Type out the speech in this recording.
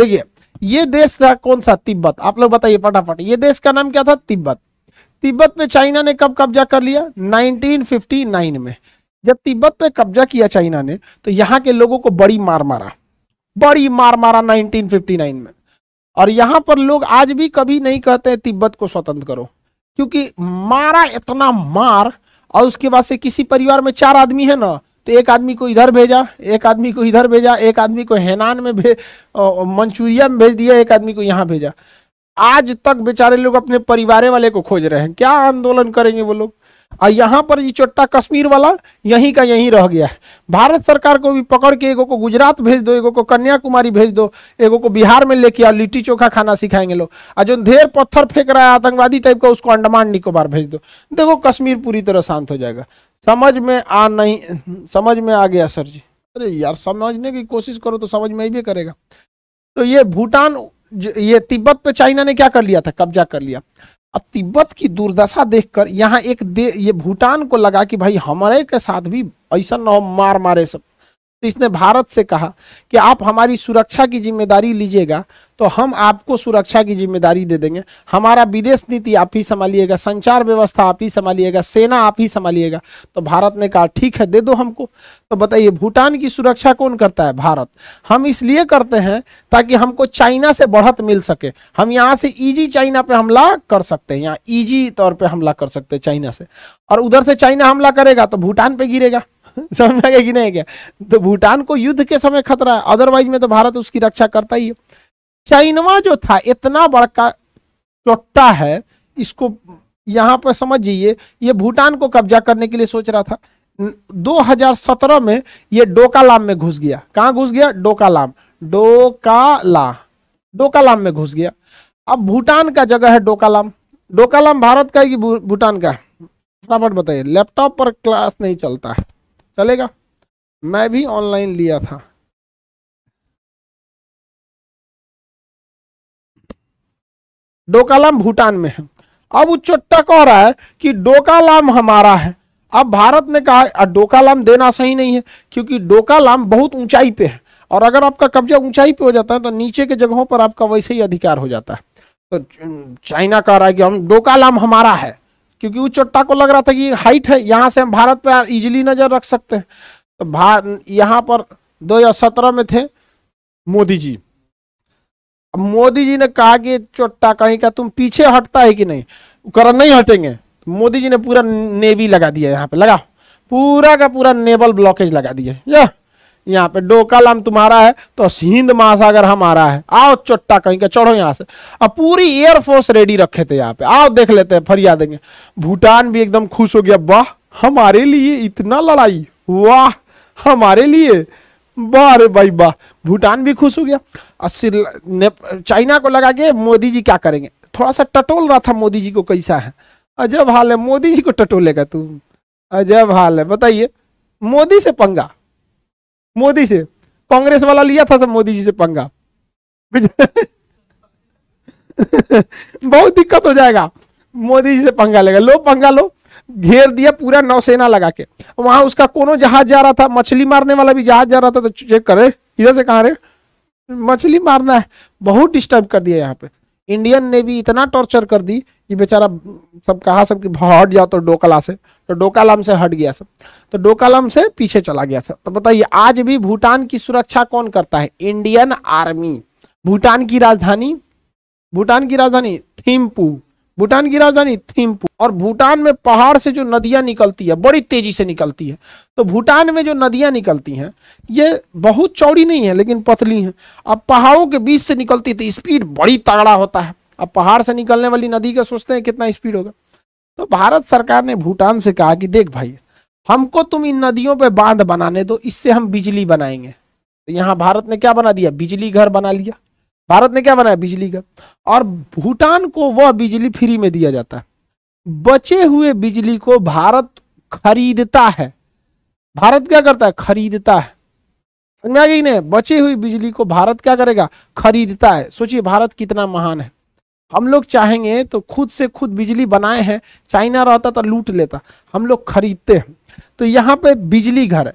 देखिए ये देश था कौन सा तिब्बत आप लोग बताइए फटाफट ये देश का नाम क्या था तिब्बत तिब्बत में चाइना ने कब कब्जा कर लिया 1959 में जब तिब्बत पे कब्जा किया चाइना ने तो यहाँ के लोगों को बड़ी मार मारा बड़ी मार मारा 1959 में और यहाँ पर लोग आज भी कभी नहीं कहते तिब्बत को स्वतंत्र करो क्योंकि मारा इतना मार और उसके बाद से किसी परिवार में चार आदमी है ना तो एक आदमी को इधर भेजा एक आदमी को इधर भेजा एक आदमी को हैनान में भेज मंचूरिया में भेज दिया एक आदमी को यहाँ भेजा आज तक बेचारे लोग अपने परिवार वाले को खोज रहे हैं क्या आंदोलन करेंगे वो लोग और यहाँ पर ये चोट्टा कश्मीर वाला यहीं का यहीं रह गया है भारत सरकार को भी पकड़ के एगो को गुजरात भेज दो एगो को कन्याकुमारी भेज दो एगो को बिहार में लेके आओ लिट्टी चोखा खाना सिखाएंगे लोग और जो ढेर पत्थर फेंक रहा है आतंकवादी टाइप का उसको अंडमान निकोबार भेज दो देखो कश्मीर पूरी तरह शांत हो जाएगा समझ में आ नहीं समझ में आ गया सर जी अरे यार समझने की कोशिश करो तो समझ में ही भी करेगा तो ये भूटान ये तिब्बत पे चाइना ने क्या कर लिया था कब्जा कर लिया अब तिब्बत की दुर्दशा देखकर यहाँ एक दे ये भूटान को लगा कि भाई हमारे के साथ भी ऐसा न हो मार मारे सब तो इसने भारत से कहा कि आप हमारी सुरक्षा की जिम्मेदारी लीजिएगा तो हम आपको सुरक्षा की जिम्मेदारी दे देंगे हमारा विदेश नीति आप ही संभालिएगा संचार व्यवस्था आप ही संभालिएगा सेना आप ही संभालिएगा तो भारत ने कहा ठीक है दे दो हमको तो बताइए भूटान की सुरक्षा कौन करता है भारत हम इसलिए करते हैं ताकि हमको चाइना से बढ़त मिल सके हम यहाँ से ईजी चाइना पे हमला कर सकते हैं यहाँ ईजी तौर पे हमला कर सकते हैं चाइना से और उधर से चाइना हमला करेगा तो भूटान पे गिरेगा समझ में गया कि नहीं क्या तो भूटान को युद्ध के समय खतरा है अदरवाइज में तो भारत उसकी रक्षा करता ही है चाइनवा जो था इतना बड़का चोट्टा है इसको यहाँ पर समझिए ये भूटान को कब्जा करने के लिए सोच रहा था 2017 में ये डोकालाम में घुस गया कहाँ घुस गया डोकालाम डोकाला डोकालाम में घुस गया अब भूटान का जगह है डोकालाम डोकालाम भारत का है कि भूटान का फटाफट बताइए लैपटॉप पर क्लास नहीं चलता है चलेगा मैं भी ऑनलाइन लिया था डोकालाम भूटान में है अब वो चोट्टा कह रहा है कि डोकालाम हमारा है अब भारत ने कहा डोकालाम देना सही नहीं है क्योंकि डोकालाम बहुत ऊंचाई पे है और अगर आपका कब्जा ऊंचाई पे हो जाता है तो नीचे के जगहों पर आपका वैसे ही अधिकार हो जाता है तो चाइना कह रहा है कि हम डोकालाम हमारा है क्योंकि वो चोट्टा को लग रहा था कि हाइट है यहाँ से हम भारत पर इजिली नज़र रख सकते हैं तो भार यहाँ पर दो में थे मोदी जी अब मोदी जी ने कहा कि चोट्टा कहीं का तुम पीछे हटता है कि नहीं करण नहीं हटेंगे मोदी जी ने पूरा नेवी लगा दिया यहाँ पे लगा पूरा का पूरा नेवल ब्लॉकेज लगा दिया यह यहाँ पे डोकालाम तुम्हारा है तो हिंद महासागर हमारा है आओ चोट्टा कहीं का चढ़ो यहाँ से अब पूरी एयरफोर्स रेडी रखे थे यहाँ पे आओ देख लेते हैं फरिया देंगे भूटान भी एकदम खुश हो गया वाह हमारे लिए इतना लड़ाई वाह हमारे लिए वाह अरे भाई वाह भूटान भी खुश हो गया चाइना को लगा के मोदी जी क्या करेंगे थोड़ा सा टटोल रहा था मोदी जी को कैसा है अजब हाल है मोदी जी को टटोलेगा तू अजब हाल है बताइए मोदी से पंगा मोदी से कांग्रेस वाला लिया था सब मोदी जी से पंगा बहुत दिक्कत हो जाएगा मोदी जी से पंगा लेगा लो पंगा लो घेर दिया पूरा नौसेना लगा के वहां उसका कोनो जहाज जा रहा था मछली मारने वाला भी जहाज जा रहा था तो चेक करे इधर से कहा रहे मछली मारना है बहुत डिस्टर्ब कर दिया यहाँ पे इंडियन ने भी इतना टॉर्चर कर दी कि बेचारा सब कहा सब कि हट जाओ तो डोकाला से तो डोकालाम से हट गया सब तो डोकालाम से पीछे चला गया सब तो बताइए आज भी भूटान की सुरक्षा कौन करता है इंडियन आर्मी भूटान की राजधानी भूटान की राजधानी थिम्पू भूटान की राजधानी थिम्पू और भूटान में पहाड़ से जो नदियां निकलती है बड़ी तेजी से निकलती है तो भूटान में जो नदियां निकलती हैं ये बहुत चौड़ी नहीं है लेकिन पतली हैं अब पहाड़ों के बीच से निकलती तो स्पीड बड़ी तगड़ा होता है अब पहाड़ से निकलने वाली नदी का सोचते हैं कितना स्पीड होगा तो भारत सरकार ने भूटान से कहा कि देख भाई हमको तुम इन नदियों पर बांध बनाने दो इससे हम बिजली बनाएंगे तो यहाँ भारत ने क्या बना दिया बिजली घर बना लिया भारत ने क्या बनाया बिजली का और भूटान को वह बिजली फ्री में दिया जाता है बचे हुए बिजली को भारत खरीदता है भारत क्या करता है खरीदता है समझा गई नहीं बची हुई बिजली को भारत क्या करेगा खरीदता है सोचिए भारत कितना महान है हम लोग चाहेंगे तो खुद से खुद बिजली बनाए हैं चाइना रहता तो लूट लेता हम लोग खरीदते हैं तो यहाँ पे बिजली घर है